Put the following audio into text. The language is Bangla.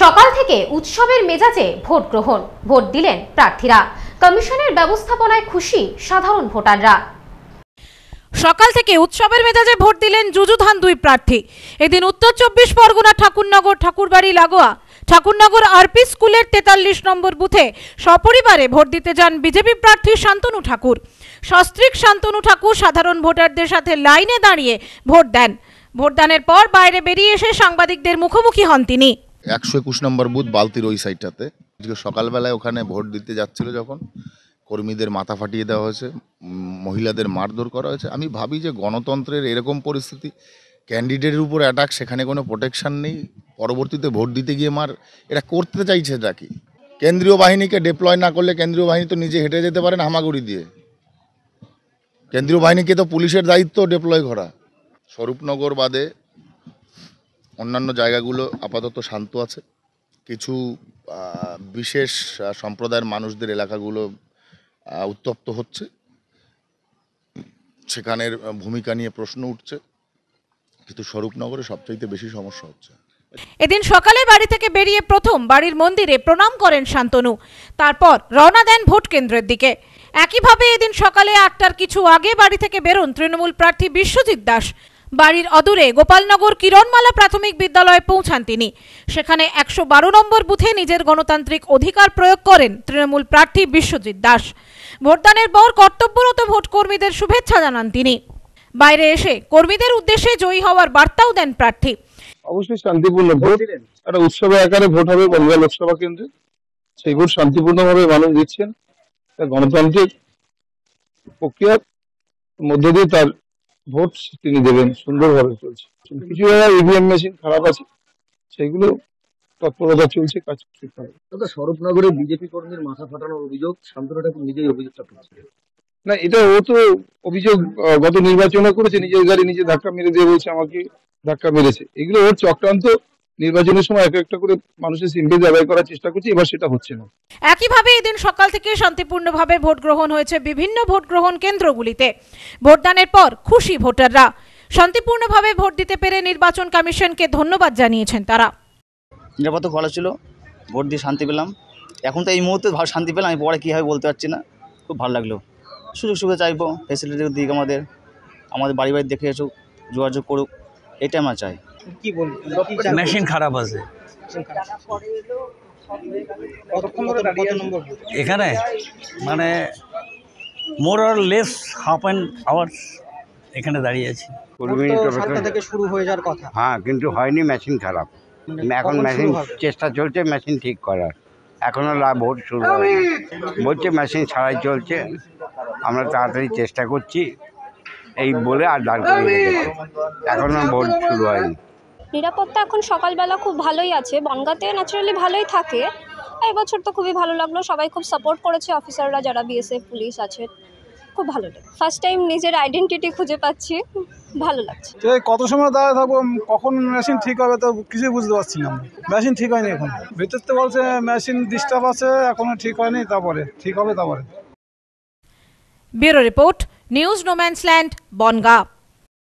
সকাল থেকে উৎসবের মেজাজে ভোট গ্রহণ ভোট দিলেন প্রার্থীরা কমিশনের ব্যবস্থাপনায় খুশি সাধারণ ভোটাররা সকাল থেকে উৎসবের মেজাজে ভোট দিলেন যুযুধান দুই প্রার্থী এদিন উত্তর চব্বিশ পরগনা ঠাকুরনগর ঠাকুরবাড়ি লাগোয়া ঠাকুরনগর আরপি স্কুলের তেতাল্লিশ নম্বর বুথে সপরিবারে ভোট দিতে যান বিজেপি প্রার্থী শান্তনু ঠাকুর সস্ত্রিক শান্তনু ঠাকুর সাধারণ ভোটারদের সাথে লাইনে দাঁড়িয়ে ভোট দেন ভোটদানের পর বাইরে বেরিয়ে এসে সাংবাদিকদের মুখোমুখি হন তিনি একশো একুশ নম্বর বুথ বালতির ওই সাইডটাতে সকালবেলায় ওখানে ভোট দিতে যাচ্ছিল যখন কর্মীদের মাথা ফাটিয়ে দেওয়া হয়েছে মহিলাদের মারধর করা হয়েছে আমি ভাবি যে গণতন্ত্রের এরকম পরিস্থিতি ক্যান্ডিডেটের উপর অ্যাটাক সেখানে কোনো প্রোটেকশান নেই পরবর্তীতে ভোট দিতে গিয়ে মার এটা করতে চাইছে এটা কি কেন্দ্রীয় বাহিনীকে ডিপ্লয় না করলে কেন্দ্রীয় বাহিনী তো নিজে হেঁটে যেতে পারেন হামাগুড়ি দিয়ে কেন্দ্রীয় বাহিনীকে তো পুলিশের দায়িত্ব ডিপ্লয় করা স্বরূপনগর বাদে অন্যান্য জায়গাগুলো আপাতত শান্ত আছে কিছু বিশেষ সম্প্রদায়ের মানুষদের এলাকাগুলো উত্তপ্ত হচ্ছে সেখানের ভূমিকা নিয়ে প্রশ্ন উঠছে কিন্তু স্বরূপনগরে সবচাইতে বেশি সমস্যা হচ্ছে এদিন সকালে বাড়ি থেকে বেরিয়ে প্রথম বাড়ির মন্দিরে প্রণাম করেন শান্তনু তারপর রওনা দেন ভোট কেন্দ্রের দিকে একইভাবে এদিন সকালে আটটার কিছু আগে বাড়ি থেকে বেরোন তৃণমূল প্রার্থী বিশ্বজিৎ দাস বাড়ির অদূরে গোপালনগর কিরণমালা প্রাথমিক বিদ্যালয়ে পৌঁছান তিনি সেখানে একশো বারো নম্বর বুথে নিজের গণতান্ত্রিক অধিকার প্রয়োগ করেন তৃণমূল প্রার্থী বিশ্বজিৎ দাস ভোটদানের পর কর্তব্যরত ভোটকর্মীদের শুভেচ্ছা জানান তিনি বাইরে এসে কর্মীদের উদ্দেশ্যে জয়ী হওয়ার বার্তাও দেন প্রার্থী অবশ্যই শান্তিপূর্ণ ভোট একটা উৎসবে আকারে ভোট হবে বনগাঁ লোকসভা কেন্দ্রে সেই ভোট শান্তিপূর্ণভাবে মানুষ দিচ্ছেন গণতান্ত্রিক প্রক্রিয়ার মধ্য দিয়ে তার ভোট তিনি দেবেন সুন্দরভাবে চলছে কিছু জায়গায় ইভিএম মেশিন খারাপ আছে সেগুলো তৎপরতা চলছে কাজ তবে শরৎনগরে বিজেপি কর্মীর মাথা ফাটানোর অভিযোগ শান্তনু ঠাকুর নিজেই অভিযোগটা করছে না এটা ও তো অভিযোগ গত নির্বাচনে করেছে নিজের গাড়ি নিজে ধাক্কা মেরে দিয়ে বলছে আমাকে ধাক্কা মেরেছে এগুলো ওর চক্রান্ত নির্বাচনের সময় এক একটা করে মানুষের সিম্বল ব্যবহার করার চেষ্টা করছি এবার সেটা হচ্ছে না একইভাবে এদিন সকাল থেকে শান্তিপূর্ণভাবে ভোট গ্রহণ হয়েছে বিভিন্ন ভোট গ্রহণ কেন্দ্রগুলিতে ভোটদানের পর খুশি ভোটাররা শান্তিপূর্ণভাবে ভোট দিতে পেরে নির্বাচন কমিশনকে ধন্যবাদ জানিয়েছেন তারা নিরাপদ ভালো ছিল ভোট দিয়ে শান্তি পেলাম এখন তো এই মুহূর্তে শান্তি পেলাম আমি পরে কী হয় বলতে পারছি না খুব ভালো লাগলো সুযোগ সুবিধা চাইবো ফেসিলিটি দিক আমাদের আমাদের বাড়ি বাড়ি দেখে এসুক যোগাযোগ করুক এটাই আমার চাই কি বলবো মেশিন খারাপ আছে এখানে মানে মোর আর লেস হাফ অ্যান্ড আওয়ার্স এখানে দাঁড়িয়ে আছি শুরু হ্যাঁ কিন্তু হয়নি মেশিন খারাপ মানে এখন মেশিন চেষ্টা চলছে মেশিন ঠিক করার এখনও ভোট শুরু হয়নি বলছে মেশিন ছাড়াই চলছে আমরা তাড়াতাড়ি চেষ্টা করছি এই বলে আর দাঁড় করিয়ে এখনও ভোট শুরু হয়নি নিরাপত্তা এখন সকালবেলা খুব ভালোই আছে বনগাঁতে ন্যাচারালি ভালোই থাকে এবছর তো খুবই ভালো লাগলো সবাই খুব সাপোর্ট করেছে অফিসাররা যারা বিএসএফ পুলিশ আছে খুব ভালো লাগে ফার্স্ট টাইম নিজের আইডেন্টিটি খুঁজে পাচ্ছি ভালো লাগছে কত সময় দাঁড়িয়ে থাকবো কখন মেশিন ঠিক হবে তো কিছুই বুঝতে পারছি না মেশিন ঠিক হয়নি এখন ভিতর তো বলছে মেশিন ডিস্টার্ব আছে এখনো ঠিক হয়নি তারপরে ঠিক হবে তারপরে bureau report news no man's land Bongaon